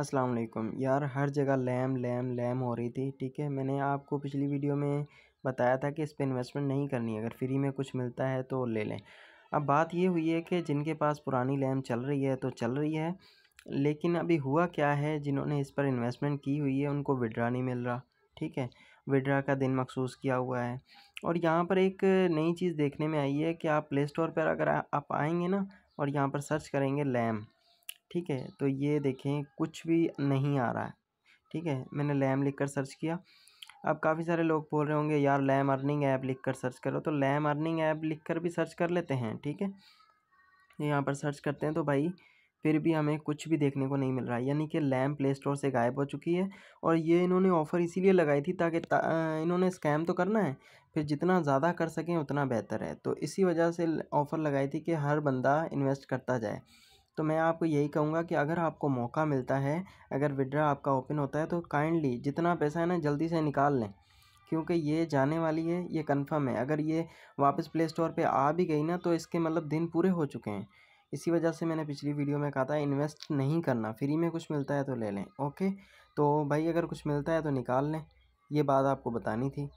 अस्सलाम वालेकुम यार हर जगह लैम लैम लैम हो रही थी ठीक है मैंने आपको पिछली वीडियो में बताया था कि इस पर इन्वेस्टमेंट नहीं करनी अगर फ्री में कुछ मिलता है तो ले लें अब बात ये हुई है कि जिनके पास पुरानी लैम चल रही है तो चल रही है लेकिन अभी हुआ क्या है जिन्होंने इस पर इन्वेस्टमेंट की हुई है उनको विड्रा नहीं मिल रहा ठीक है विड्रा का दिन मखसूस किया हुआ है और यहाँ पर एक नई चीज़ देखने में आई है कि आप प्ले स्टोर पर अगर आप आएंगे ना और यहाँ पर सर्च करेंगे लैम ठीक है तो ये देखें कुछ भी नहीं आ रहा है ठीक है मैंने लैम लिख कर सर्च किया अब काफ़ी सारे लोग बोल रहे होंगे यार लैम अर्निंग ऐप लिख कर सर्च करो तो लैम अर्निंग ऐप लिख कर भी सर्च कर लेते हैं ठीक है यहाँ पर सर्च करते हैं तो भाई फिर भी हमें कुछ भी देखने को नहीं मिल रहा है यानी कि लैम प्ले स्टोर से गायब हो चुकी है और ये इन्होंने ऑफ़र इसीलिए लगाई थी ताकि ता, इन्होंने स्कैम तो करना है फिर जितना ज़्यादा कर सकें उतना बेहतर है तो इसी वजह से ऑफ़र लगाई थी कि हर बंदा इन्वेस्ट करता जाए तो मैं आपको यही कहूँगा कि अगर आपको मौका मिलता है अगर विड्रा आपका ओपन होता है तो काइंडली जितना पैसा है ना जल्दी से निकाल लें क्योंकि ये जाने वाली है ये कन्फर्म है अगर ये वापस प्ले स्टोर पर आ भी गई ना तो इसके मतलब दिन पूरे हो चुके हैं इसी वजह से मैंने पिछली वीडियो में कहा था इन्वेस्ट नहीं करना फ्री में कुछ मिलता है तो ले लें ओके तो भाई अगर कुछ मिलता है तो निकाल लें ये बात आपको बतानी थी